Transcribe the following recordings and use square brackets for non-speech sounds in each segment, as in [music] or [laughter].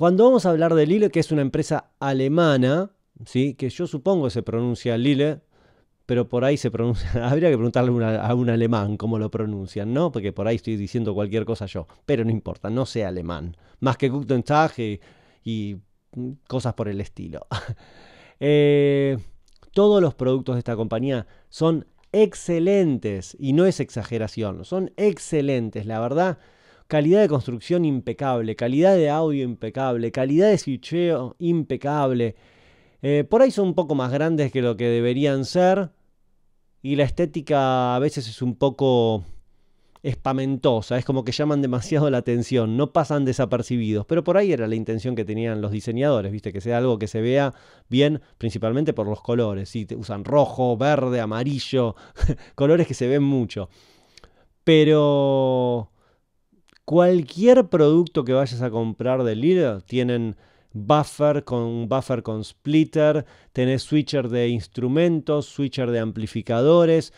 Cuando vamos a hablar de Lille, que es una empresa alemana, ¿sí? que yo supongo se pronuncia Lille, pero por ahí se pronuncia, [laughs] habría que preguntarle a un alemán cómo lo pronuncian, ¿no? Porque por ahí estoy diciendo cualquier cosa yo, pero no importa, no sé alemán, más que Guten Tag y, cosas por el estilo. [laughs] Eh, todos los productos de esta compañía son excelentes, y no es exageración, son excelentes, la verdad calidad de construcción impecable, calidad de audio impecable, calidad de switcheo impecable. Eh, por ahí son un poco más grandes que lo que deberían ser y la estética a veces es un poco espamentosa, es como que llaman demasiado la atención, no pasan desapercibidos, pero por ahí era la intención que tenían los diseñadores, viste, que sea algo que se vea bien, principalmente por los colores, usan rojo, verde, amarillo, [laughs] colores que se ven mucho. Pero Cualquier producto que vayas a comprar de Lidl tienen buffer con buffer con splitter, tenés switcher de instrumentos, switcher de amplificadores,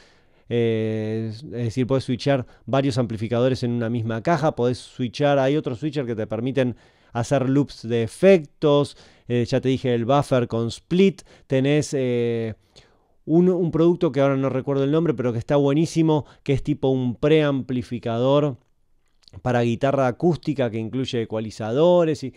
eh, es decir, puedes switchar varios amplificadores en una misma caja, podés switchar, hay otros switcher que te permiten hacer loops de efectos, eh, ya te dije el buffer con split, tenés eh, un, un producto que ahora no recuerdo el nombre, pero que está buenísimo, que es tipo un preamplificador para guitarra acústica que incluye ecualizadores y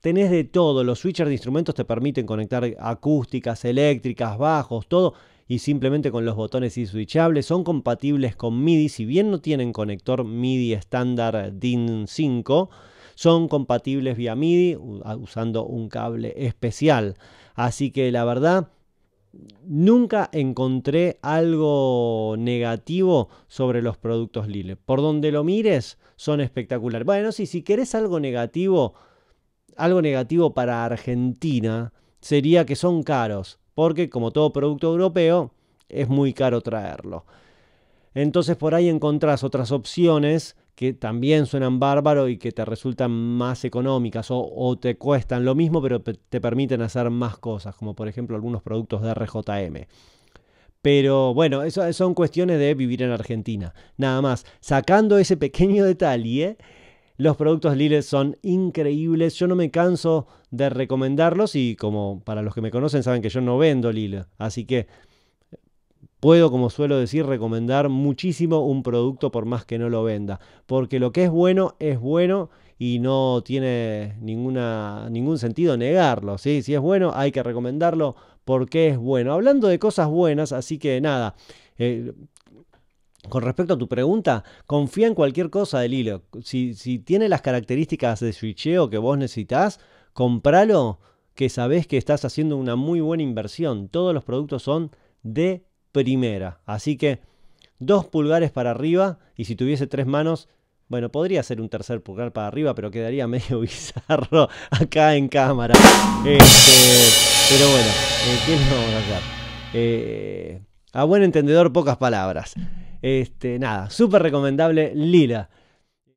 tenés de todo. Los switchers de instrumentos te permiten conectar acústicas, eléctricas, bajos, todo. Y simplemente con los botones y switchables son compatibles con MIDI. Si bien no tienen conector MIDI estándar DIN 5, son compatibles vía MIDI usando un cable especial. Así que la verdad nunca encontré algo negativo sobre los productos Lille. Por donde lo mires, son espectaculares. Bueno, sí, si querés algo negativo, algo negativo para Argentina, sería que son caros, porque como todo producto europeo, es muy caro traerlo. Entonces por ahí encontrás otras opciones que también suenan bárbaro y que te resultan más económicas o, te cuestan lo mismo pero te permiten hacer más cosas, como por ejemplo algunos productos de RJM. Pero bueno, eso son cuestiones de vivir en Argentina. Nada más, sacando ese pequeño detalle, los productos Lille son increíbles. Yo no me canso de recomendarlos y como para los que me conocen saben que yo no vendo Lille, así que Puedo, como suelo decir, recomendar muchísimo un producto por más que no lo venda, porque lo que es bueno es bueno y no tiene ninguna, ningún sentido negarlo. ¿sí? Si es bueno, hay que recomendarlo porque es bueno. Hablando de cosas buenas, así que nada. Eh, con respecto a tu pregunta, confía en cualquier cosa de Lilo. Si, tiene las características de switcheo que vos necesitas, compralo que sabés que estás haciendo una muy buena inversión. Todos los productos son de primera. Así que dos pulgares para arriba y si tuviese tres manos, bueno, podría ser un tercer pulgar para arriba, pero quedaría [laughs] medio bizarro acá en cámara. Este, pero bueno, eh, ¿qué nos vamos a hacer? Eh, a buen entendedor, pocas palabras. Este, nada, súper recomendable Lila